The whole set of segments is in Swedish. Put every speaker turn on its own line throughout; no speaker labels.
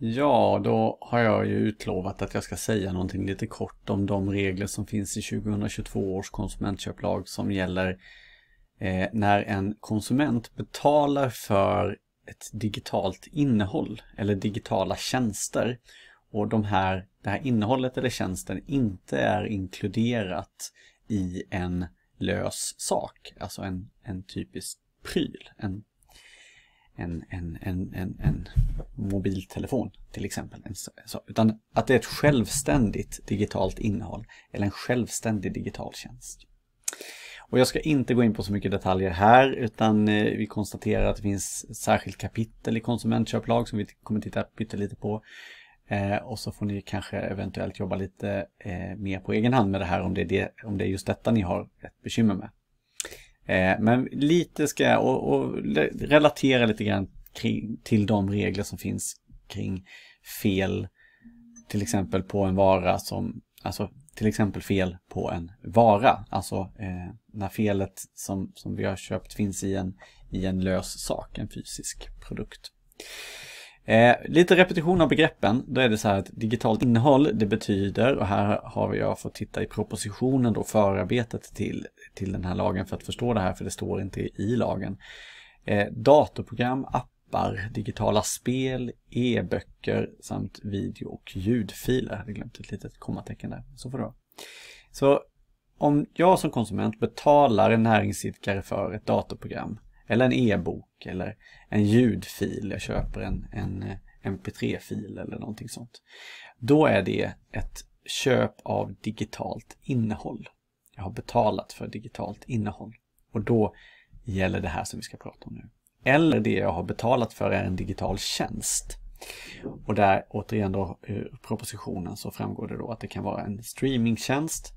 Ja, då har jag ju utlovat att jag ska säga någonting lite kort om de regler som finns i 2022 års konsumentköplag som gäller eh, när en konsument betalar för ett digitalt innehåll eller digitala tjänster och de här, det här innehållet eller tjänsten inte är inkluderat i en lös sak, alltså en, en typisk pryl, en en, en, en, en, en mobiltelefon till exempel. utan att det är ett självständigt digitalt innehåll eller en självständig digital tjänst. Och jag ska inte gå in på så mycket detaljer här utan eh, vi konstaterar att det finns ett särskilt kapitel i konsumentköplag som vi kommer titta pyttelite på. Eh, och så får ni kanske eventuellt jobba lite eh, mer på egen hand med det här om det, är det, om det är just detta ni har ett bekymmer med. Eh, men lite ska jag, och, och relatera lite grann kring, till de regler som finns kring fel, till exempel på en vara som, alltså till exempel fel på en vara. Alltså eh, när felet som, som vi har köpt finns i en, i en lös sak, en fysisk produkt. Eh, lite repetition av begreppen. Då är det så här att digitalt innehåll, det betyder, och här har jag fått titta i propositionen då, förarbetet till, till den här lagen för att förstå det här, för det står inte i lagen. Eh, datorprogram, appar, digitala spel, e-böcker samt video och ljudfiler. Jag hade glömt ett litet kommatecken där, så får det vara. Så om jag som konsument betalar en näringsidkare för ett datorprogram eller en e-bok eller en ljudfil, jag köper en, en eh, mp3-fil eller någonting sånt. Då är det ett köp av digitalt innehåll. Jag har betalat för digitalt innehåll och då gäller det här som vi ska prata om nu. Eller det jag har betalat för är en digital tjänst. Och där återigen då propositionen så framgår det då att det kan vara en streamingtjänst.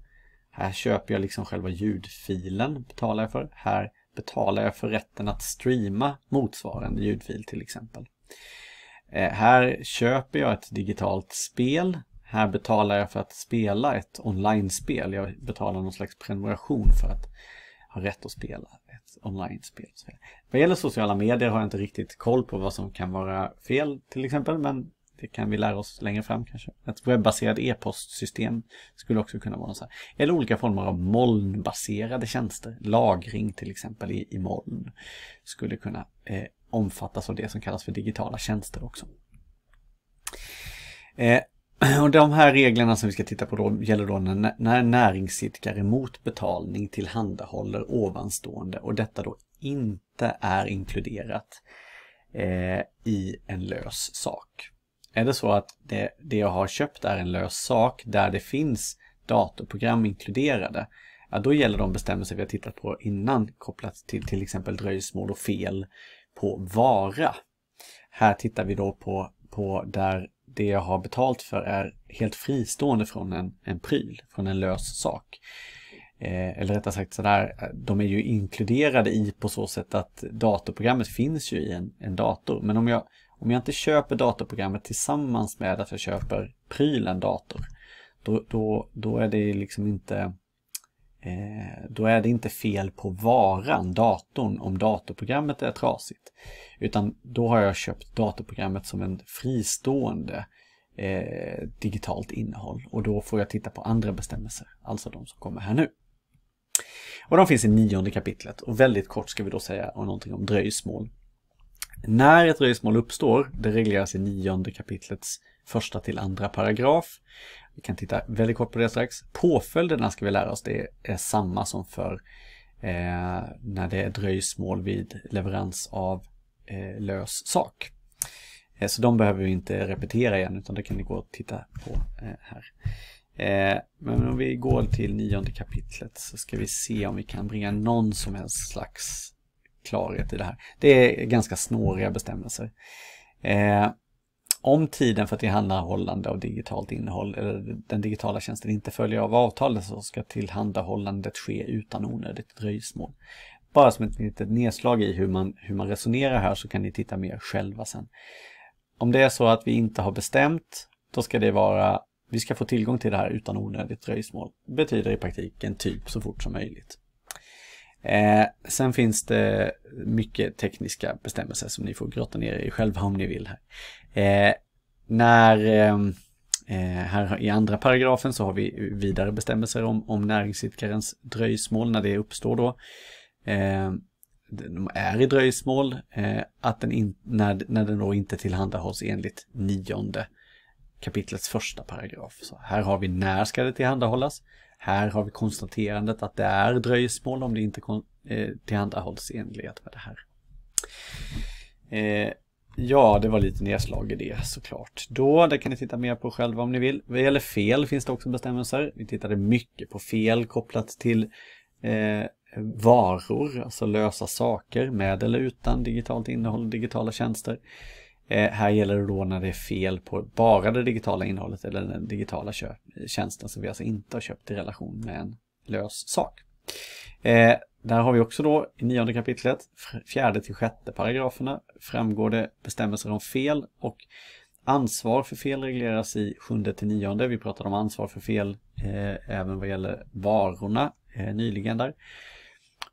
Här köper jag liksom själva ljudfilen, betalar jag för. Här betalar jag för rätten att streama motsvarande ljudfil till exempel. Eh, här köper jag ett digitalt spel. Här betalar jag för att spela ett online-spel. Jag betalar någon slags prenumeration för att ha rätt att spela ett online-spel. Vad gäller sociala medier har jag inte riktigt koll på vad som kan vara fel till exempel, men det kan vi lära oss längre fram kanske. Ett webbaserat e-postsystem skulle också kunna vara så här. Eller olika former av molnbaserade tjänster. Lagring till exempel i, i moln skulle kunna eh, omfattas av det som kallas för digitala tjänster också. Eh, och de här reglerna som vi ska titta på då gäller då när, när näringsidkare mot betalning tillhandahåller ovanstående och detta då inte är inkluderat eh, i en lös sak. Är det så att det, det jag har köpt är en lös sak där det finns datorprogram inkluderade, ja, då gäller de bestämmelser vi har tittat på innan kopplat till till exempel dröjsmål och fel på vara. Här tittar vi då på, på där det jag har betalt för är helt fristående från en, en pryl, från en lös sak. Eh, eller rättare sagt sådär, de är ju inkluderade i på så sätt att datorprogrammet finns ju i en, en dator. Men om jag, om jag inte köper datorprogrammet tillsammans med att jag köper prylen dator, då, då, då är det liksom inte eh, då är det inte fel på varan, datorn, om datorprogrammet är trasigt. Utan då har jag köpt datorprogrammet som en fristående eh, digitalt innehåll och då får jag titta på andra bestämmelser, alltså de som kommer här nu. Och de finns i nionde kapitlet och väldigt kort ska vi då säga någonting om dröjsmål. När ett dröjsmål uppstår, det regleras i nionde kapitlets första till andra paragraf. Vi kan titta väldigt kort på det strax. Påföljderna ska vi lära oss, det är samma som för eh, när det är dröjsmål vid leverans av eh, lös sak. Eh, så de behöver vi inte repetera igen utan det kan ni gå och titta på eh, här. Eh, men om vi går till nionde kapitlet så ska vi se om vi kan bringa någon som helst slags klarhet i det här. Det är ganska snåriga bestämmelser. Eh, om tiden för tillhandahållande av digitalt innehåll eller den digitala tjänsten inte följer av avtalet så ska tillhandahållandet ske utan onödigt dröjsmål. Bara som ett litet nedslag i hur man, hur man resonerar här så kan ni titta mer själva sen. Om det är så att vi inte har bestämt, då ska det vara vi ska få tillgång till det här utan onödigt dröjsmål. Betyder i praktiken typ så fort som möjligt. Eh, sen finns det mycket tekniska bestämmelser som ni får grotta ner er i själva om ni vill här. Eh, när eh, eh, här i andra paragrafen så har vi vidare bestämmelser om, om näringsidkarens dröjsmål när det uppstår då. Eh, de är i dröjsmål, eh, att den in, när, när den då inte tillhandahålls enligt nionde kapitlets första paragraf. Så här har vi när ska det tillhandahållas. Här har vi konstaterandet att det är dröjsmål om det inte eh, tillhandahålls i enlighet med det här. Eh, ja, det var lite nedslag i det såklart. Då, det kan ni titta mer på själva om ni vill. Vad gäller fel finns det också bestämmelser. Vi tittade mycket på fel kopplat till eh, varor, alltså lösa saker med eller utan digitalt innehåll och digitala tjänster. Eh, här gäller det då när det är fel på bara det digitala innehållet eller den digitala tjänsten som vi alltså inte har köpt i relation med en lös sak. Eh, där har vi också då i nionde kapitlet, fjärde till sjätte paragraferna, framgår det bestämmelser om fel och ansvar för fel regleras i sjunde till nionde. Vi pratade om ansvar för fel eh, även vad gäller varorna eh, nyligen där.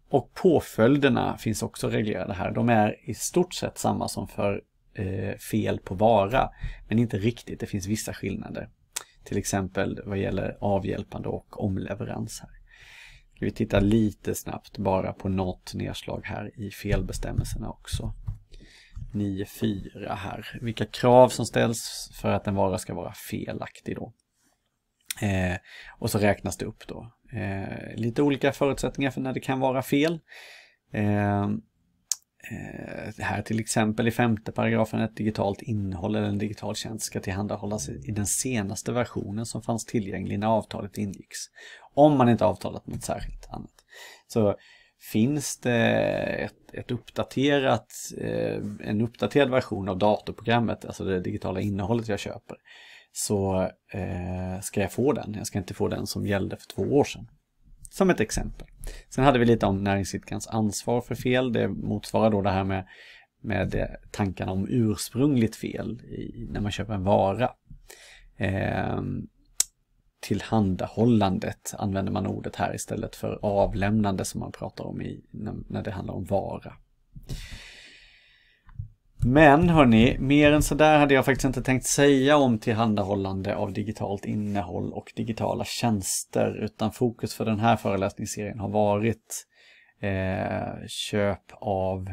Och påföljderna finns också reglerade här. De är i stort sett samma som för eh, fel på vara, men inte riktigt. Det finns vissa skillnader. Till exempel vad gäller avhjälpande och omleverans. här vi titta lite snabbt bara på något nedslag här i felbestämmelserna också. 9.4 här. Vilka krav som ställs för att en vara ska vara felaktig då. Eh, och så räknas det upp då. Eh, lite olika förutsättningar för när det kan vara fel. Eh, eh här till exempel i femte paragrafen ett digitalt innehåll eller en digital tjänst ska tillhandahållas i den senaste versionen som fanns tillgänglig när avtalet ingicks om man inte avtalat något särskilt annat. Så finns det ett, ett uppdaterat, eh, en uppdaterad version av datorprogrammet, alltså det digitala innehållet jag köper, så eh, ska jag få den. Jag ska inte få den som gällde för två år sedan. Som ett exempel. Sen hade vi lite om näringsidkarens ansvar för fel. Det motsvarar då det här med, med eh, tankarna om ursprungligt fel i, när man köper en vara. Ehm, tillhandahållandet använder man ordet här istället för avlämnande som man pratar om i, när det handlar om vara. Men hörni, mer än så där hade jag faktiskt inte tänkt säga om tillhandahållande av digitalt innehåll och digitala tjänster utan fokus för den här föreläsningsserien har varit eh, köp av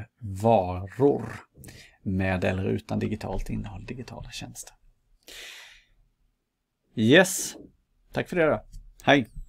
varor med eller utan digitalt innehåll, digitala tjänster. Yes, Tack för det då. Hej.